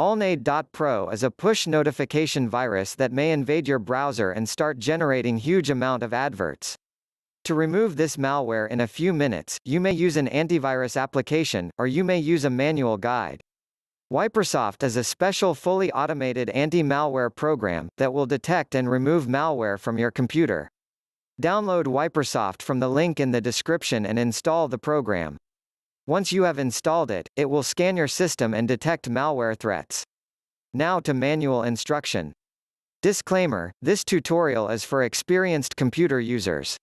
Allnade.pro is a push notification virus that may invade your browser and start generating huge amount of adverts. To remove this malware in a few minutes, you may use an antivirus application, or you may use a manual guide. Wipersoft is a special fully automated anti-malware program that will detect and remove malware from your computer. Download Wipersoft from the link in the description and install the program. Once you have installed it, it will scan your system and detect malware threats. Now to manual instruction. Disclaimer, this tutorial is for experienced computer users.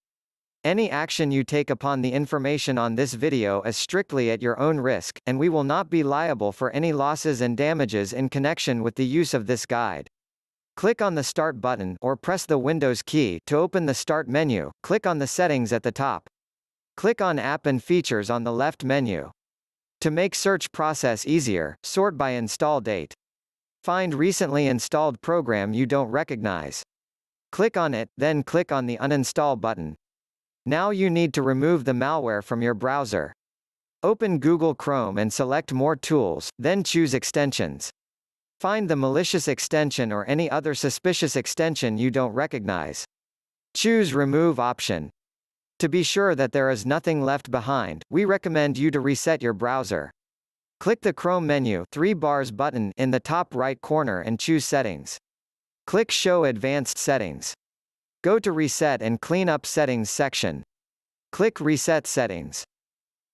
Any action you take upon the information on this video is strictly at your own risk, and we will not be liable for any losses and damages in connection with the use of this guide. Click on the Start button or press the Windows key to open the Start menu, click on the settings at the top. Click on App and Features on the left menu. To make search process easier, sort by install date. Find recently installed program you don't recognize. Click on it, then click on the uninstall button. Now you need to remove the malware from your browser. Open Google Chrome and select More Tools, then choose Extensions. Find the malicious extension or any other suspicious extension you don't recognize. Choose Remove option. To be sure that there is nothing left behind, we recommend you to reset your browser. Click the Chrome menu three bars button in the top right corner and choose Settings. Click Show Advanced Settings. Go to Reset and Clean Up Settings section. Click Reset Settings.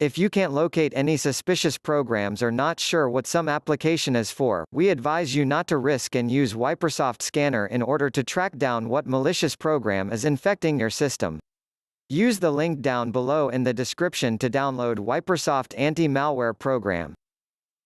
If you can't locate any suspicious programs or not sure what some application is for, we advise you not to risk and use Wipersoft Scanner in order to track down what malicious program is infecting your system. Use the link down below in the description to download Wipersoft anti-malware program.